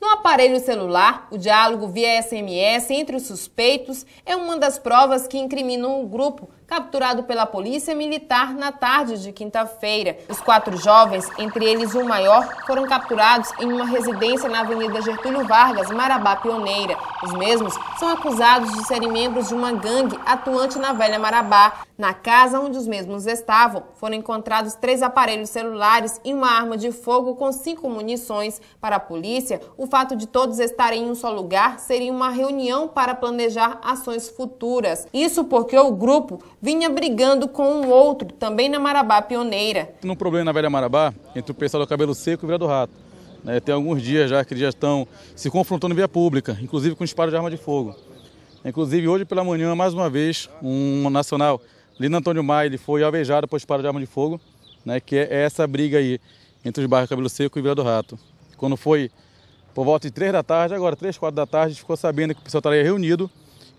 No aparelho celular, o diálogo via SMS entre os suspeitos é uma das provas que incriminam o grupo, capturado pela polícia militar na tarde de quinta-feira. Os quatro jovens, entre eles o um maior, foram capturados em uma residência na Avenida Getúlio Vargas, Marabá Pioneira. Os mesmos são acusados de serem membros de uma gangue atuante na Velha Marabá. Na casa onde os mesmos estavam, foram encontrados três aparelhos celulares e uma arma de fogo com cinco munições. Para a polícia, o fato de todos estarem em um só lugar seria uma reunião para planejar ações futuras. Isso porque o grupo vinha brigando com o um outro, também na Marabá Pioneira. um problema na Velha Marabá, entre o pessoal do Cabelo Seco e o Vira do Rato. Né? tem alguns dias já que eles já estão se confrontando via pública, inclusive com disparo de arma de fogo. Inclusive, hoje pela manhã, mais uma vez, um nacional, Lino Antônio Maia, ele foi alvejado por disparo de arma de fogo, né, que é essa briga aí entre os bairros Cabelo Seco e Vila do Rato. Quando foi por volta de 3 da tarde, agora 3, 4 da tarde, a gente ficou sabendo que o pessoal estaria reunido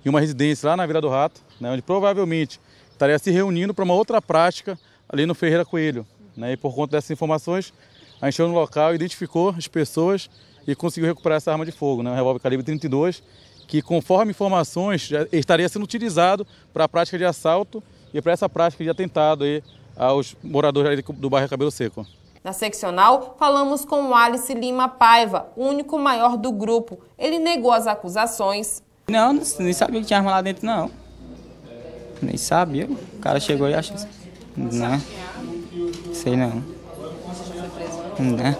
em uma residência lá na Vila do Rato, né, onde provavelmente estaria se reunindo para uma outra prática ali no Ferreira Coelho. Né, e por conta dessas informações, a gente chegou no local, identificou as pessoas e conseguiu recuperar essa arma de fogo, né, um revólver calibre 32, que conforme informações já estaria sendo utilizado para a prática de assalto e para essa prática de atentado aí aos moradores do bairro Cabelo Seco. Na seccional, falamos com o Alice Lima Paiva, o único maior do grupo. Ele negou as acusações. Não, nem sabia que tinha arma lá dentro, não. Nem sabia. O cara chegou e achou. Não. Sei não. Não. Né?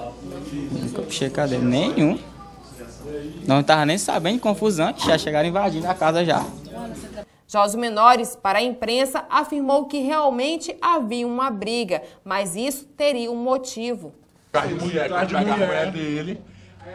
Nunca puxei cadeira. Nenhum. Não estava nem sabendo, confusão, já chegaram invadindo a casa já. Joso Menores, para a imprensa, afirmou que realmente havia uma briga, mas isso teria um motivo. Carro de mulher, carro de mulher dele.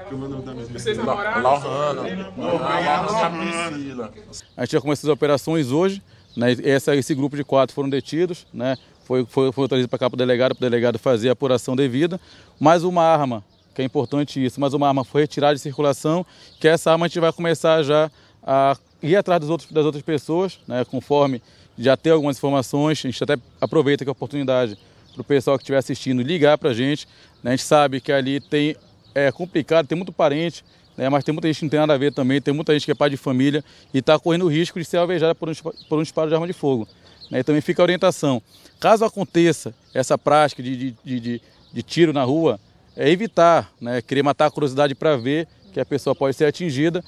Que o meu é ah, A gente já começou as operações hoje. Né, esse grupo de quatro foram detidos, né, foi, foi, foi autorizado para cá para o delegado, para o delegado fazer a apuração devida. Mais uma arma, que é importante isso, mas uma arma foi retirada de circulação, que essa arma a gente vai começar já a ir atrás dos outros, das outras pessoas, né, conforme já tem algumas informações, a gente até aproveita que a oportunidade para o pessoal que estiver assistindo ligar para a gente. Né, a gente sabe que ali tem é complicado, tem muito parente, né, mas tem muita gente que não tem nada a ver também, tem muita gente que é pai de família e está correndo o risco de ser alvejada por um, por um disparo de arma de fogo. Né, também fica a orientação. Caso aconteça essa prática de, de, de, de, de tiro na rua, é evitar, né, querer matar a curiosidade para ver que a pessoa pode ser atingida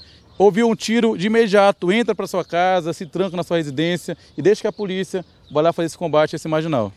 ouviu um tiro, de imediato entra para sua casa, se tranca na sua residência e deixa que a polícia vá lá fazer esse combate a esse marginal.